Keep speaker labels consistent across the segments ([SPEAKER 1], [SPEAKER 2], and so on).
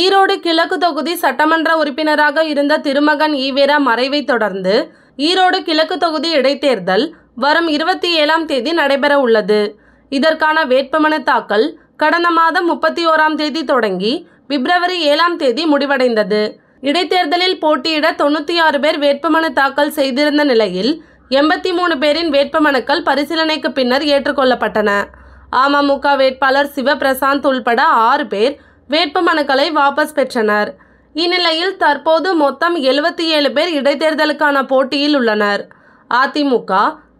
[SPEAKER 1] ஈரோடு கிழக்கு தொகுதி சட்டமன்ற உறுப்பினராக இருந்த திருமகன் ஈவேரா மறைவை தொடர்ந்து ஈரோடு கிழக்கு தொகுதி இடைத்தேர்தல் வரும் இருபத்தி ஏழாம் தேதி நடைபெற உள்ளது இதற்கான வேட்புமனு தாக்கல் கடந்த மாதம் முப்பத்தி ஓராம் தேதி தொடங்கி பிப்ரவரி ஏழாம் தேதி முடிவடைந்தது இடைத்தேர்தலில் போட்டியிட தொண்ணூற்றி ஆறு பேர் வேட்புமனு தாக்கல் செய்திருந்த நிலையில் எண்பத்தி மூணு பேரின் வேட்புமனுக்கள் பரிசீலனைக்கு பின்னர் ஏற்றுக்கொள்ளப்பட்டன அமமுக வேட்பாளர் சிவபிரசாந்த் உள்பட ஆறு பேர் வேட்புமனுக்களை வாபஸ் பெற்றனர் இந்நிலையில் தற்போது மொத்தம் எழுபத்தி ஏழு பேர் இடைத்தேர்தலுக்கான போட்டியில் உள்ளனர் அதிமுக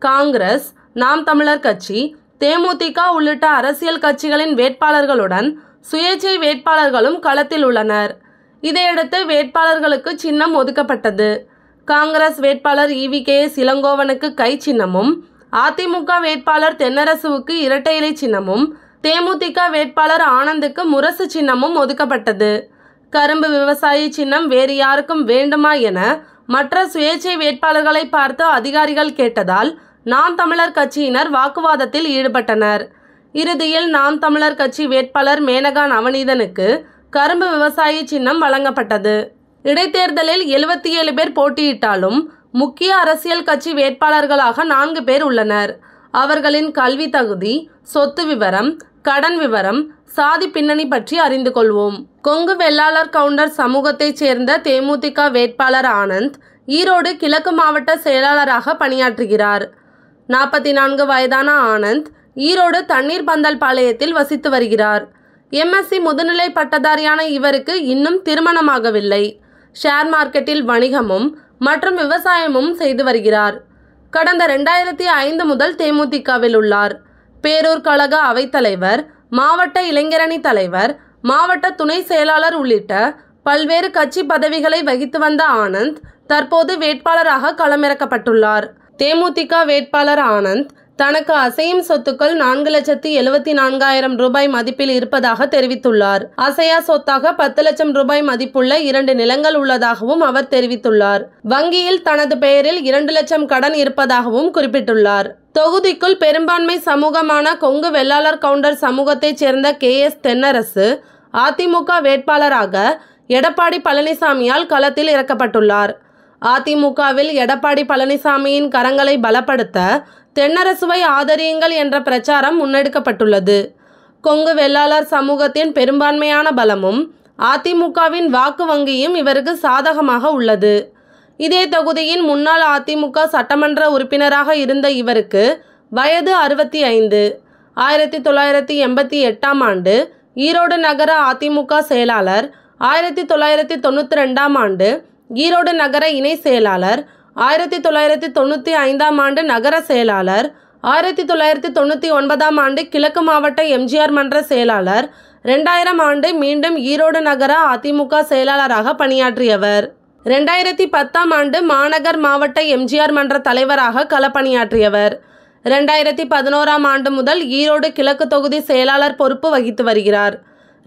[SPEAKER 1] காங்கிரஸ் நாம் தமிழர் கட்சி தேமுதிக உள்ளிட்ட அரசியல் கட்சிகளின் வேட்பாளர்களுடன் சுயேட்சை வேட்பாளர்களும் களத்தில் உள்ளனர் இதையடுத்து வேட்பாளர்களுக்கு சின்னம் ஒதுக்கப்பட்டது காங்கிரஸ் வேட்பாளர் இவி கே இளங்கோவனுக்கு கை சின்னமும் அதிமுக வேட்பாளர் தென்னரசுவுக்கு இரட்டை இலை சின்னமும் தேமுதிக வேட்பாளர் ஆனந்துக்கு முரசு சின்னமும் ஒதுக்கப்பட்டது கரும்பு விவசாயி சின்னம் வேறு யாருக்கும் வேண்டுமா என மற்ற சுயேட்சை வேட்பாளர்களை பார்த்து அதிகாரிகள் கேட்டதால் நாம் தமிழர் கட்சியினர் வாக்குவாதத்தில் ஈடுபட்டனர் இறுதியில் நாம் தமிழர் கட்சி வேட்பாளர் மேனகா நவநீதனுக்கு கரும்பு விவசாயி சின்னம் வழங்கப்பட்டது இடைத்தேர்தலில் எழுபத்தி ஏழு பேர் போட்டியிட்டாலும் முக்கிய அரசியல் கட்சி வேட்பாளர்களாக நான்கு பேர் உள்ளனர் அவர்களின் கல்வி தகுதி சொத்து விவரம் கடன் விவரம் சாதி பின்னணி பற்றி அறிந்து கொள்வோம் கொங்கு வெள்ளாளர் கவுண்டர் சமூகத்தைச் சேர்ந்த தேமுதிக வேட்பாளர் ஆனந்த் ஈரோடு கிழக்கு மாவட்ட செயலாளராக பணியாற்றுகிறார் நாற்பத்தி நான்கு வயதான ஆனந்த் ஈரோடு தண்ணீர் பந்தல் பாளையத்தில் வசித்து வருகிறார் எம்எஸ்சி முதுநிலை பட்டதாரியான இவருக்கு இன்னும் திருமணமாகவில்லை ஷேர் மார்க்கெட்டில் வணிகமும் மற்றும் விவசாயமும் செய்து வருகிறார் கடந்த ரெண்டாயிரத்தி ஐந்து முதல் தேமுதிகவில் உள்ளார் பேரூர் கழக அவைத்தலைவர் மாவட்ட இளைஞரணி தலைவர் மாவட்ட துணை செயலாளர் உள்ளிட்ட பல்வேறு கட்சி பதவிகளை வகித்து வந்த ஆனந்த் தற்போது வேட்பாளராக களமிறக்கப்பட்டுள்ளார் தேமுதிக வேட்பாளர் ஆனந்த் தனக்கு அசையும் சொத்துக்கள் நான்கு லட்சத்தி எழுபத்தி நான்காயிரம் ரூபாய் மதிப்பில் இருப்பதாக தெரிவித்துள்ளார் அசையா சொத்தாக பத்து லட்சம் ரூபாய் மதிப்புள்ள இரண்டு நிலங்கள் உள்ளதாகவும் அவர் தெரிவித்துள்ளார் வங்கியில் தனது பெயரில் இரண்டு லட்சம் கடன் இருப்பதாகவும் குறிப்பிட்டுள்ளார் தொகுதிக்குள் பெரும்பான்மை சமூகமான கொங்கு வெள்ளாளர் கவுண்டர் சமூகத்தைச் சேர்ந்த கே எஸ் தென்னரசு அதிமுக வேட்பாளராக எடப்பாடி பழனிசாமியால் களத்தில் இறக்கப்பட்டுள்ளார் அதிமுகவில் எடப்பாடி பழனிசாமியின் கரங்களை பலப்படுத்த தென்னரசுவை ஆதரியுங்கள் என்ற பிரச்சாரம் முன்னெடுக்கப்பட்டுள்ளது கொங்கு வெள்ளாளர் சமூகத்தின் பெரும்பான்மையான பலமும் அதிமுகவின் வாக்கு வங்கியும் இவருக்கு சாதகமாக உள்ளது இதே தொகுதியின் முன்னாள் அதிமுக சட்டமன்ற உறுப்பினராக இருந்த இவருக்கு வயது அறுபத்தி ஐந்து ஆயிரத்தி தொள்ளாயிரத்தி எண்பத்தி எட்டாம் ஆண்டு ஈரோடு நகர அதிமுக செயலாளர் ஆயிரத்தி தொள்ளாயிரத்தி தொண்ணூற்றி ரெண்டாம் ஆண்டு ஈரோடு நகர இணை செயலாளர் ஆயிரத்தி தொள்ளாயிரத்தி தொண்ணூற்றி ஐந்தாம் ஆண்டு நகர செயலாளர் ஆயிரத்தி தொள்ளாயிரத்தி தொண்ணூற்றி ஒன்பதாம் ஆண்டு கிழக்கு மாவட்ட எம்ஜிஆர் மன்ற செயலாளர் ரெண்டாயிரம் ஆண்டு மீண்டும் ஈரோடு நகர அதிமுக செயலாளராக பணியாற்றியவர் ரெண்டாயிரத்தி பத்தாம் ஆண்டு மாநகர் மாவட்ட எம்ஜிஆர் மன்ற தலைவராக களப்பணியாற்றியவர் ரெண்டாயிரத்தி பதினோராம் ஆண்டு முதல் ஈரோடு கிழக்கு தொகுதி செயலாளர் பொறுப்பு வகித்து வருகிறார்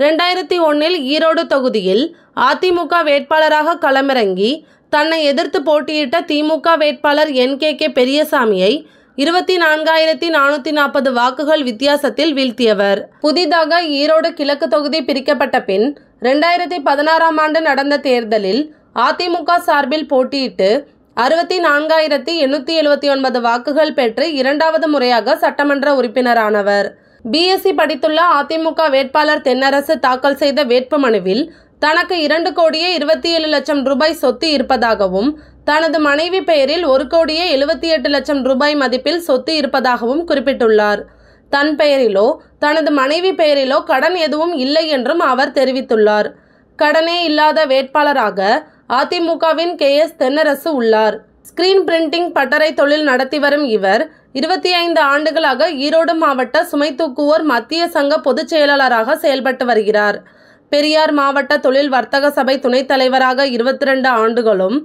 [SPEAKER 1] ரெண்டாயிரத்தி ஒன்றில் ஈரோடு தொகுதியில் அதிமுக வேட்பாளராக களமிறங்கி தன்னை எதிர்த்து போட்டியிட்ட திமுக வேட்பாளர் என் கே கே பெரியசாமியை இருபத்தி நான்காயிரத்தி நானூற்றி நாற்பது வாக்குகள் வித்தியாசத்தில் வீழ்த்தியவர் புதிதாக ஈரோடு கிழக்கு தொகுதி பிரிக்கப்பட்ட பின் ரெண்டாயிரத்தி பதினாறாம் ஆண்டு நடந்த தேர்தலில் அதிமுக சார்பில் போட்டியிட்டு அறுபத்தி நான்காயிரத்தி எண்ணூற்றி எழுபத்தி ஒன்பது வாக்குகள் பெற்று இரண்டாவது முறையாக சட்டமன்ற உறுப்பினரானவர் பிஎஸ்சி e படித்துள்ள அதிமுக வேட்பாளர் தென்னரசு தாக்கல் செய்த வேட்புமனுவில் தனக்கு இரண்டு கோடியே இருபத்தி ஏழு லட்சம் ரூபாய் சொத்து இருப்பதாகவும் தனது மனைவி பெயரில் ஒரு கோடியே எழுபத்தி எட்டு லட்சம் ரூபாய் மதிப்பில் சொத்து இருப்பதாகவும் குறிப்பிட்டுள்ளார் தன் பெயரிலோ தனது மனைவி பெயரிலோ கடன் எதுவும் இல்லை என்றும் அவர் தெரிவித்துள்ளார் கடனே இல்லாத வேட்பாளராக அதிமுகவின் கே எஸ் தென்னரசு உள்ளார் ஸ்கிரீன் பிரிண்டிங் பட்டறை தொழில் நடத்தி வரும் இவர் இருபத்தி ஐந்து ஆண்டுகளாக ஈரோடு மாவட்ட சுமை தூக்குவோர் மத்திய சங்க பொதுச் செயலாளராக செயல்பட்டு வருகிறார் பெரியார் மாவட்ட தொழில் வர்த்தக சபை துணைத் தலைவராக இருபத்தி ரெண்டு ஆண்டுகளும்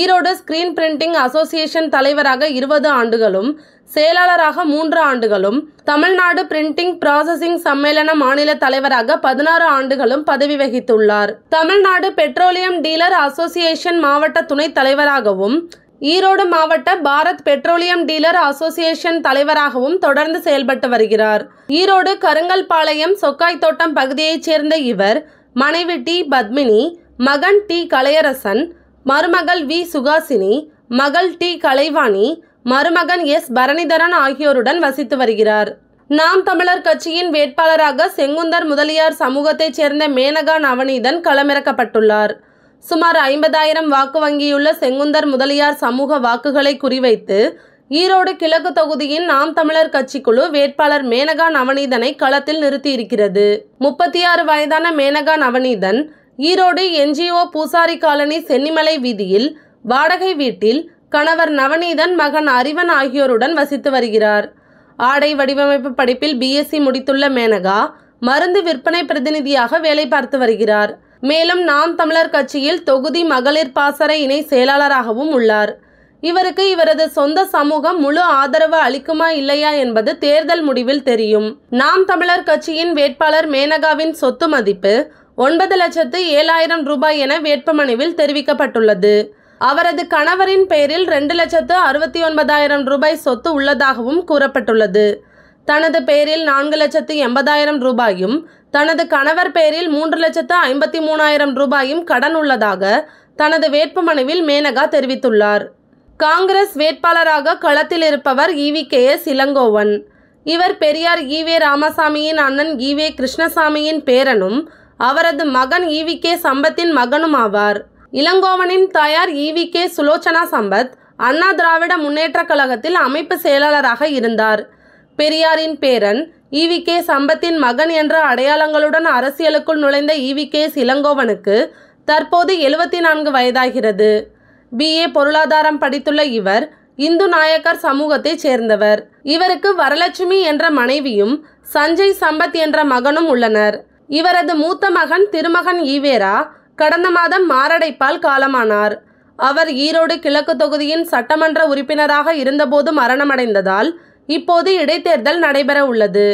[SPEAKER 1] ஈரோடு ஸ்கிரீன் பிரிண்டிங் அசோசியேஷன் தலைவராக இருபது ஆண்டுகளும் செயலாளராக மூன்று ஆண்டுகளும் தமிழ்நாடு பிரிண்டிங் ப்ராசஸிங் சம்மேளன மாநில தலைவராக பதினாறு ஆண்டுகளும் பதவி வகித்துள்ளார் தமிழ்நாடு பெட்ரோலியம் டீலர் அசோசியேஷன் மாவட்ட துணைத் தலைவராகவும் ஈரோடு மாவட்ட பாரத் பெட்ரோலியம் டீலர் அசோசியேஷன் தலைவராகவும் தொடர்ந்து செயல்பட்டு வருகிறார் ஈரோடு கருங்கல்பாளையம் சொக்காய் தோட்டம் பகுதியைச் சேர்ந்த இவர் மனைவி டி பத்மினி மகன் டி கலையரசன் மருமகள் வி சுகாசினி மகள் டி கலைவாணி மருமகன் எஸ் பரணிதரன் ஆகியோருடன் வசித்து வருகிறார் நாம் தமிழர் கட்சியின் வேட்பாளராக செங்குந்தர் முதலியார் சமூகத்தைச் சேர்ந்த மேனகா நவநீதன் களமிறக்கப்பட்டுள்ளார் சுமார் ஐம்பதாயிரம் வாக்கு வங்கியுள்ள செங்குந்தர் முதலியார் சமூக வாக்குகளை குறிவைத்து ஈரோடு கிழக்கு தொகுதியின் நாம் தமிழர் கட்சி குழு வேட்பாளர் மேனகா நவநீதனை களத்தில் நிறுத்தியிருக்கிறது முப்பத்தி ஆறு வயதான மேனகா நவநீதன் ஈரோடு என்ஜிஓ பூசாரி காலனி சென்னிமலை வீதியில் வாடகை வீட்டில் கணவர் நவநீதன் மகன் அறிவன் ஆகியோருடன் வசித்து வருகிறார் ஆடை வடிவமைப்பு படிப்பில் பிஎஸ்சி முடித்துள்ள மேனகா மருந்து விற்பனை பிரதிநிதியாக வேலை பார்த்து வருகிறார் மேலும் நாம் தமிழர் கட்சியில் தொகுதி மகளிர் பாசறை இணை செயலாளராகவும் உள்ளார் இவருக்கு இவரது சொந்த சமூகம் முழு ஆதரவு அளிக்குமா இல்லையா என்பது தேர்தல் முடிவில் தெரியும் நாம் தமிழர் கட்சியின் வேட்பாளர் மேனகாவின் சொத்து மதிப்பு ஒன்பது லட்சத்து ஏழாயிரம் ரூபாய் என வேட்புமனுவில் தெரிவிக்கப்பட்டுள்ளது அவரது கணவரின் பெயரில் ரெண்டு லட்சத்து அறுபத்தி ஒன்பதாயிரம் ரூபாய் சொத்து உள்ளதாகவும் கூறப்பட்டுள்ளது தனது பேரில் நான்கு லட்சத்து எண்பதாயிரம் ரூபாயும் தனது கணவர் பேரில் மூன்று லட்சத்து ஐம்பத்தி மூணாயிரம் ரூபாயும் கடன் உள்ளதாக தனது வேட்புமனுவில் மேனகா தெரிவித்துள்ளார் காங்கிரஸ் வேட்பாளராக களத்தில் இருப்பவர் இவி கே எஸ் இளங்கோவன் இவர் பெரியார் ஈவே ராமசாமியின் அண்ணன் ஈவே கிருஷ்ணசாமியின் பேரனும் அவரது மகன் ஈவி கே சம்பத்தின் மகனும் ஆவார் இளங்கோவனின் தாயார் ஈவி கே சுலோச்சனா சம்பத் அண்ணா திராவிட முன்னேற்றக் கழகத்தில் அமைப்பு செயலாளராக இருந்தார் பெரியாரின் பேரன் ஈவி கே சம்பத்தின் மகன் என்ற அடையாளங்களுடன் அரசியலுக்குள் நுழைந்த ஈவி கே இளங்கோவனுக்கு தற்போது எழுபத்தி நான்கு வயதாகிறது பிஏ பொருளாதாரம் படித்துள்ள இவர் இந்து நாயக்கர் சமூகத்தைச் சேர்ந்தவர் இவருக்கு வரலட்சுமி என்ற மனைவியும் சஞ்சய் சம்பத் என்ற மகனும் உள்ளனர் இவரது மூத்த மகன் திருமகன் ஈவேரா கடந்த மாதம் மாரடைப்பால் காலமானார் அவர் ஈரோடு கிழக்கு தொகுதியின் சட்டமன்ற உறுப்பினராக இருந்தபோது மரணமடைந்ததால் இப்போது இடைத்தேர்தல் நடைபெற உள்ளது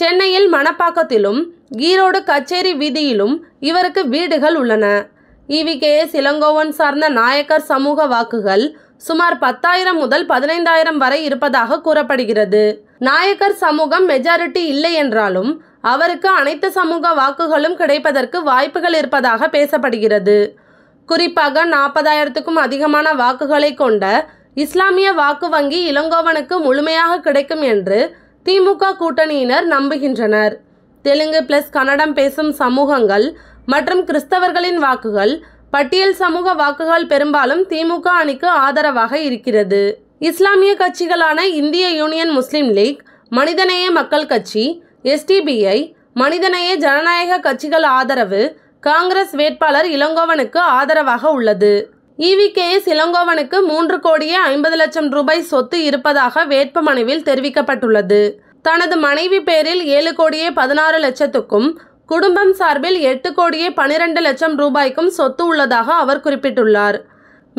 [SPEAKER 1] சென்னையில் மணப்பாக்கத்திலும் ஈரோடு கச்சேரி வீதியிலும் இவருக்கு வீடுகள் உள்ளன இவி கே இளங்கோவன் சார்ந்த நாயக்கர் சமூக வாக்குகள் சுமார் பத்தாயிரம் முதல் பதினைந்தாயிரம் வரை இருப்பதாக கூறப்படுகிறது நாயக்கர் சமூகம் மெஜாரிட்டி இல்லை என்றாலும் அவருக்கு அனைத்து சமூக வாக்குகளும் கிடைப்பதற்கு வாய்ப்புகள் இருப்பதாக பேசப்படுகிறது குறிப்பாக நாற்பதாயிரத்துக்கும் அதிகமான வாக்குகளை கொண்ட இஸ்லாமிய வாக்கு வங்கி இளங்கோவனுக்கு முழுமையாக கிடைக்கும் என்று திமுக கூட்டணியினர் நம்புகின்றனர் தெலுங்கு பிளஸ் கன்னடம் பேசும் சமூகங்கள் மற்றும் கிறிஸ்தவர்களின் வாக்குகள் பட்டியல் சமூக வாக்குகள் பெரும்பாலும் திமுக அணிக்கு ஆதரவாக இருக்கிறது இஸ்லாமிய கட்சிகளான இந்திய யூனியன் முஸ்லீம் லீக் மனிதநேய மக்கள் கட்சி எஸ்டிபிஐ மனிதநேய ஜனநாயக கட்சிகள் ஆதரவு காங்கிரஸ் வேட்பாளர் இளங்கோவனுக்கு ஆதரவாக உள்ளது ஈவிகேஎஸ் இளங்கோவனுக்கு மூன்று கோடியே ஐம்பது லட்சம் ரூபாய் சொத்து இருப்பதாக வேட்பு மனுவில் தெரிவிக்கப்பட்டுள்ளது தனது மனைவி பேரில் ஏழு கோடியே பதினாறு லட்சத்துக்கும் குடும்பம் சார்பில் எட்டு கோடியே பனிரெண்டு லட்சம் ரூபாய்க்கும் சொத்து உள்ளதாக அவர் குறிப்பிட்டுள்ளார்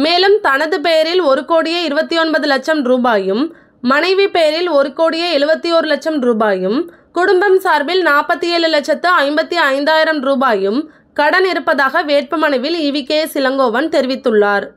[SPEAKER 1] மேலும் தனது பெயரில் ஒரு கோடியே இருபத்தி ஒன்பது லட்சம் ரூபாயும் மனைவி பெயரில் ஒரு கோடியே எழுபத்தி ஒரு லட்சம் ரூபாயும் குடும்பம் சார்பில் நாற்பத்தி ஏழு லட்சத்து ஐம்பத்தி ஐந்தாயிரம் ரூபாயும் கடன் இருப்பதாக வேட்புமனுவில் இவி கே இளங்கோவன் தெரிவித்துள்ளார்